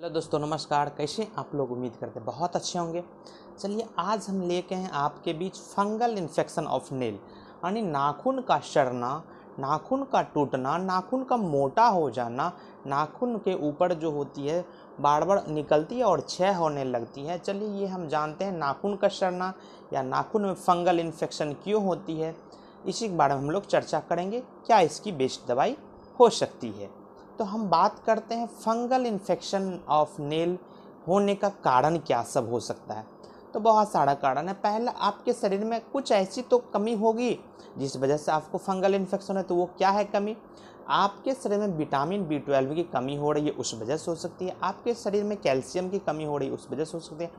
hello दोस्तों नमस्कार कैसे आप लोग उम्मीद करते हैं बहुत अच्छे होंगे चलिए आज हम लेके हैं आपके बीच फंगल इन्फेक्शन ऑफ नेल यानी नाखून का चढ़ना नाखून का टूटना नाखून का मोटा हो जाना नाखून के ऊपर जो होती है बार बार निकलती है और छह होने लगती है चलिए ये हम जानते हैं नाखून का चढ़ना या नाखून में फंगल इन्फेक्शन क्यों होती है इसी के बारे में हम लोग चर्चा करेंगे क्या इसकी बेस्ट दवाई हो सकती है तो हम बात करते हैं फंगल इन्फेक्शन ऑफ नेल होने का कारण क्या सब हो सकता है तो बहुत सारा कारण है पहला आपके शरीर में कुछ ऐसी तो कमी होगी जिस वजह से आपको फंगल इन्फेक्शन है तो वो क्या है कमी आपके शरीर में विटामिन बी ट्वेल्व की कमी हो रही है उस वजह से हो सकती है आपके शरीर में कैल्शियम की कमी हो रही है उस वजह से हो सकती है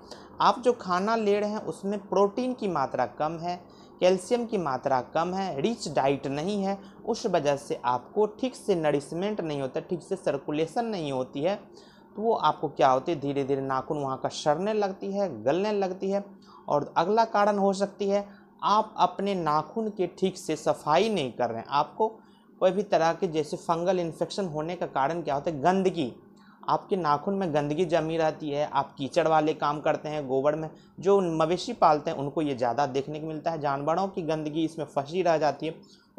आप जो खाना ले रहे हैं उसमें प्रोटीन की मात्रा कम है कैल्शियम की मात्रा कम है रिच डाइट नहीं है उस वजह से आपको ठीक से नरिशमेंट नहीं होता ठीक से सर्कुलेशन नहीं होती है तो वो आपको क्या होती है धीरे धीरे नाखून वहाँ का सड़ने लगती है गलने लगती है और अगला कारण हो सकती है आप अपने नाखून के ठीक से सफाई नहीं कर रहे हैं आपको कोई भी तरह के जैसे फंगल इन्फेक्शन होने का कारण क्या होता है गंदगी आपके नाखून में गंदगी जमी रहती है आप कीचड़ वाले काम करते हैं गोबर में जो मवेशी पालते हैं उनको ये ज़्यादा देखने को मिलता है जानवरों की गंदगी इसमें फंसी रह जाती है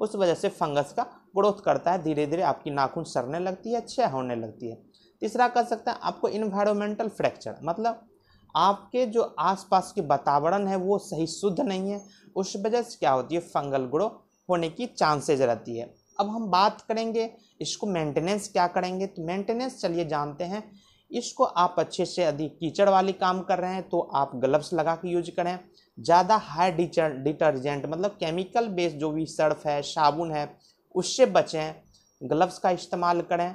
उस वजह से फंगस का ग्रोथ करता है धीरे धीरे आपकी नाखून सड़ने लगती है अच्छे होने लगती है तीसरा कह सकते हैं आपको इन्वायरमेंटल फ्रैक्चर मतलब आपके जो आसपास के वातावरण है वो सही शुद्ध नहीं है उस वजह से क्या होती है फंगल ग्रो होने की चांसेज रहती है अब हम बात करेंगे इसको मेंटेनेंस क्या करेंगे तो मेंटेनेंस चलिए जानते हैं इसको आप अच्छे से यदि कीचड़ वाली काम कर रहे हैं तो आप ग्लव्स लगा के यूज करें ज़्यादा हाई डिटर्जेंट मतलब केमिकल बेस्ड जो भी सर्फ है साबुन है उससे बचें ग्लव्स का इस्तेमाल करें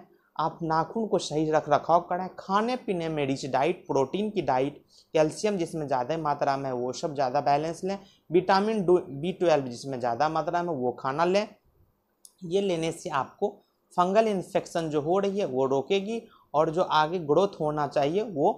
आप नाखून को सही रख रखाव करें खाने पीने में रिच डाइट प्रोटीन की डाइट कैल्शियम जिसमें ज़्यादा मात्रा में वो सब ज़्यादा बैलेंस लें विटामिन बी ट्वेल्व जिसमें ज़्यादा मात्रा में वो खाना लें ये लेने से आपको फंगल इन्फेक्शन जो हो रही है वो रोकेगी और जो आगे ग्रोथ होना चाहिए वो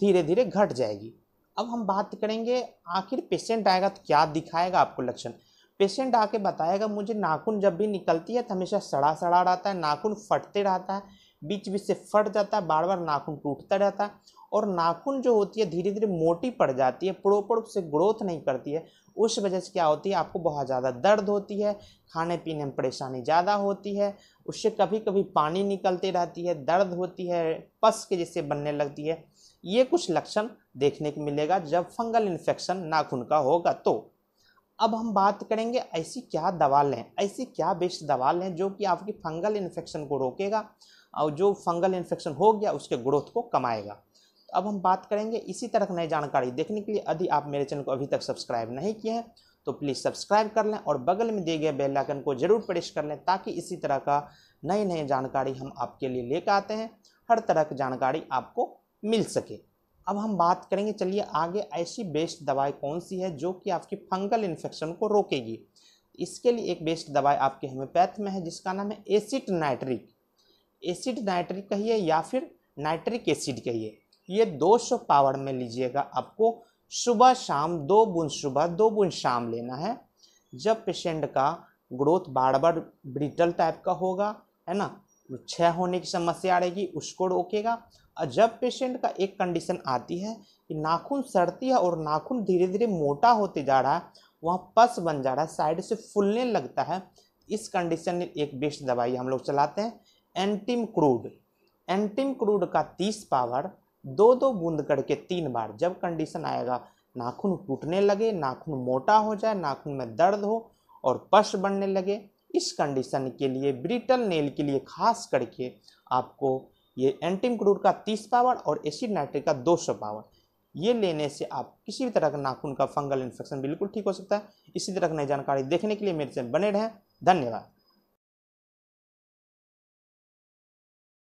धीरे धीरे घट जाएगी अब हम बात करेंगे आखिर पेशेंट आएगा तो क्या दिखाएगा आपको लक्षण पेशेंट आके बताएगा मुझे नाखून जब भी निकलती है तो हमेशा सड़ा सड़ा रहता है नाखून फटते रहता है बीच बीच से फट जाता है बार बार नाखून टूटता रहता है और नाखून जो होती है धीरे धीरे मोटी पड़ जाती है प्रोपर से ग्रोथ नहीं करती है उस वजह से क्या होती है आपको बहुत ज़्यादा दर्द होती है खाने पीने में परेशानी ज़्यादा होती है उससे कभी कभी पानी निकलती रहती है दर्द होती है पस के जैसे बनने लगती है ये कुछ लक्षण देखने को मिलेगा जब फंगल इन्फेक्शन नाखून का होगा तो अब हम बात करेंगे ऐसी क्या दवा लें ऐसी क्या बेस्ट दवा लें जो कि आपकी फंगल इन्फेक्शन को रोकेगा और जो फंगल इन्फेक्शन हो गया उसके ग्रोथ को कमाएगा अब हम बात करेंगे इसी तरह की नई जानकारी देखने के लिए यदि आप मेरे चैनल को अभी तक सब्सक्राइब नहीं किए हैं तो प्लीज़ सब्सक्राइब कर लें और बगल में दिए गए बेल आइकन को जरूर प्रेस कर लें ताकि इसी तरह का नई नई जानकारी हम आपके लिए लेकर आते हैं हर तरह की जानकारी आपको मिल सके अब हम बात करेंगे चलिए आगे ऐसी बेस्ट दवाई कौन सी है जो कि आपकी फंगल इन्फेक्शन को रोकेगी इसके लिए एक बेस्ट दवाई आपके होम्योपैथ में है जिसका नाम है एसिड नाइट्रिक एसिड नाइट्रिक कहिए या फिर नाइट्रिक एसिड कहिए ये 200 पावर में लीजिएगा आपको सुबह शाम दो बूंद सुबह दो बूंद शाम लेना है जब पेशेंट का ग्रोथ बार बार ब्रिटल टाइप का होगा है ना क्षय होने की समस्या रहेगी उसको रोकेगा और जब पेशेंट का एक कंडीशन आती है कि नाखून सड़ती है और नाखून धीरे धीरे मोटा होते जा रहा है वहाँ पस बन जा रहा है साइड से फूलने लगता है इस कंडीशन में एक बेस्ट दवाई हम लोग चलाते हैं एंटीम क्रूड एंटीम क्रूड का तीस पावर दो दो बूंद करके तीन बार जब कंडीशन आएगा नाखून टूटने लगे नाखून मोटा हो जाए नाखून में दर्द हो और पश बनने लगे इस कंडीशन के लिए ब्रिटल नेल के लिए खास करके आपको ये एंटीम क्रूड का तीस पावर और एसिड नाइट्रिक का दो सौ पावर ये लेने से आप किसी भी तरह का नाखून का फंगल इन्फेक्शन बिल्कुल ठीक हो सकता है इसी तरह की नई जानकारी देखने के लिए मेरे से बने रहें धन्यवाद